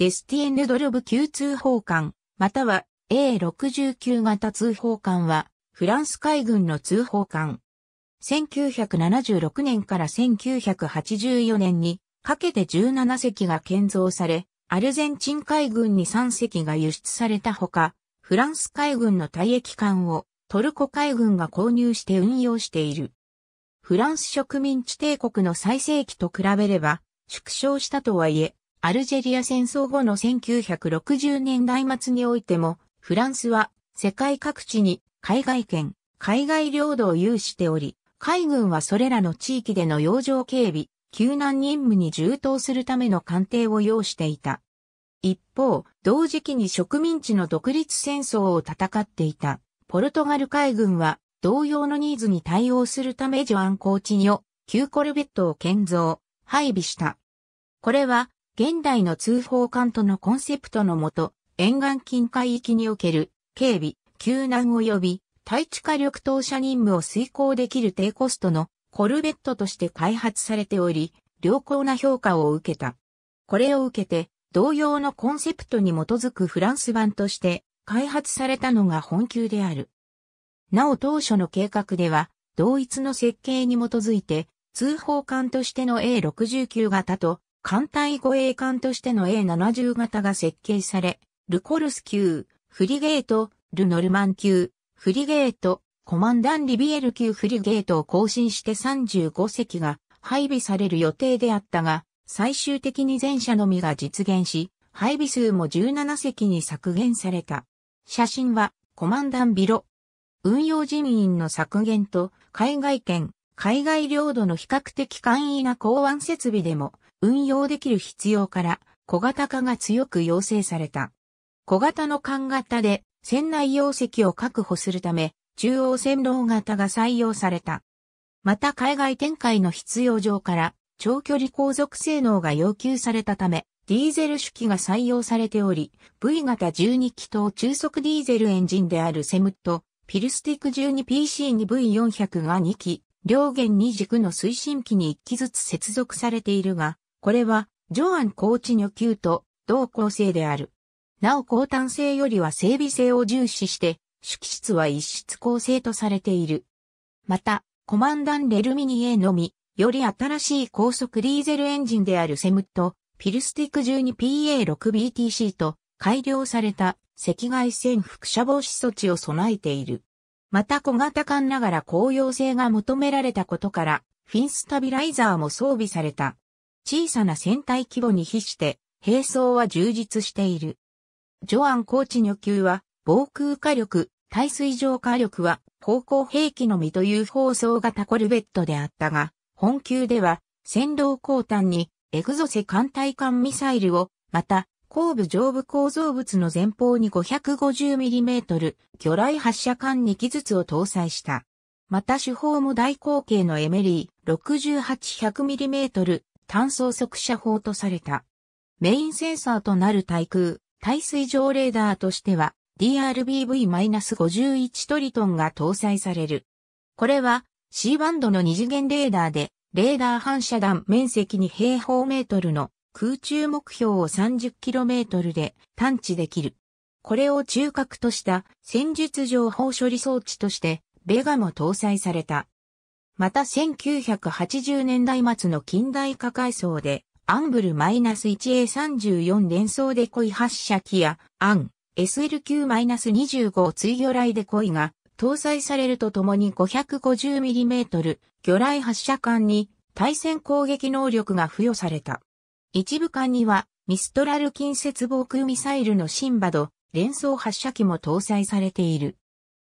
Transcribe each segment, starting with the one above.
デスティエヌドルブ級通報艦、または A69 型通報艦は、フランス海軍の通報艦。1976年から1984年にかけて17隻が建造され、アルゼンチン海軍に3隻が輸出されたほか、フランス海軍の退役艦をトルコ海軍が購入して運用している。フランス植民地帝国の最盛期と比べれば縮小したとはいえ、アルジェリア戦争後の1960年代末においても、フランスは世界各地に海外圏、海外領土を有しており、海軍はそれらの地域での洋上警備、救難任務に充当するための艦艇を要していた。一方、同時期に植民地の独立戦争を戦っていた、ポルトガル海軍は同様のニーズに対応するためジョアン・コーチニョ、旧コルベットを建造、配備した。これは現代の通報艦とのコンセプトのもと、沿岸近海域における警備、救難及び対地火力投射任務を遂行できる低コストのコルベットとして開発されており、良好な評価を受けた。これを受けて、同様のコンセプトに基づくフランス版として開発されたのが本級である。なお当初の計画では、同一の設計に基づいて、通報艦としての A69 型と艦隊護衛艦としての A70 型が設計され、ルコルス級、フリゲート、ルノルマン級、フリゲート、コマンダンリビエル級フリゲートを更新して35隻が配備される予定であったが、最終的に全社のみが実現し、配備数も17隻に削減された。写真は、コマンダンビロ。運用人員の削減と、海外圏、海外領土の比較的簡易な港湾設備でも、運用できる必要から小型化が強く要請された。小型の艦型で船内容積を確保するため中央線路型が採用された。また海外展開の必要上から長距離航続性能が要求されたためディーゼル式が採用されており V 型12気筒中速ディーゼルエンジンであるセムとピルスティック 12PC2V400 が2機両弦2軸の推進機に1機ずつ接続されているが、これは、ジョアン高知女級と同構成である。なお高端性よりは整備性を重視して、主機質は一室構成とされている。また、コマンダンレルミニエのみ、より新しい高速ディーゼルエンジンであるセムット、ピルスティック 12PA6BTC と改良された赤外線副射防止措置を備えている。また小型艦ながら高揚性が求められたことから、フィンスタビライザーも装備された。小さな戦隊規模に比して、兵装は充実している。ジョアン・コーチ女級は、防空火力、耐水上火力は、航行兵器のみという放送型コルベットであったが、本級では、船闘後端に、エグゾセ艦隊艦ミサイルを、また、後部上部構造物の前方に 550mm 魚雷発射管2機ずつを搭載した。また手法も大口径のエメリー 6800mm 炭素速射砲とされた。メインセンサーとなる対空、対水上レーダーとしては DRBV-51 トリトンが搭載される。これは C バンドの二次元レーダーで、レーダー反射弾面積に平方メートルの空中目標を 30km で探知できる。これを中核とした戦術情報処理装置として、ベガも搭載された。また1980年代末の近代化改装で、アンブル -1A34 連装デコイ発射機や、アン SLQ-25 追魚雷デコイが搭載されるとともに 550mm 魚雷発射管に対戦攻撃能力が付与された。一部艦にはミストラル近接防空ミサイルのシンバド連装発射機も搭載されている。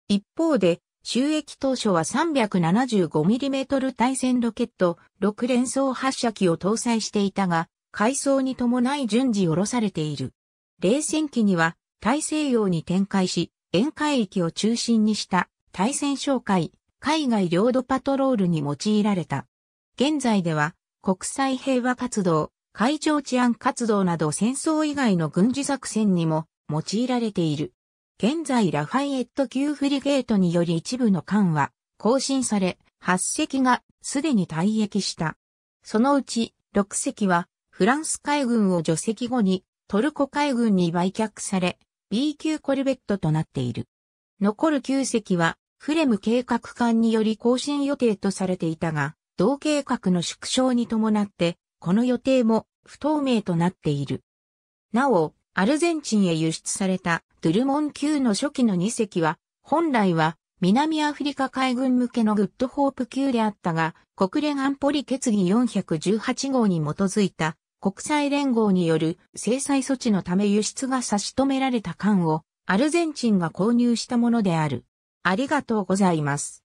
一方で収益当初は 375mm 対戦ロケット6連装発射機を搭載していたが、改装に伴い順次降ろされている。冷戦期には大西洋に展開し、沿海域を中心にした対戦哨戒、海外領土パトロールに用いられた。現在では国際平和活動、海上治安活動など戦争以外の軍事作戦にも用いられている。現在ラファイエット級フリゲートにより一部の艦は更新され、8隻がすでに退役した。そのうち6隻はフランス海軍を除籍後にトルコ海軍に売却され B 級コルベットとなっている。残る9隻はフレム計画艦により更新予定とされていたが、同計画の縮小に伴って、この予定も不透明となっている。なお、アルゼンチンへ輸出されたドゥルモン級の初期の2隻は、本来は南アフリカ海軍向けのグッドホープ級であったが、国連安保理決議418号に基づいた国際連合による制裁措置のため輸出が差し止められた艦をアルゼンチンが購入したものである。ありがとうございます。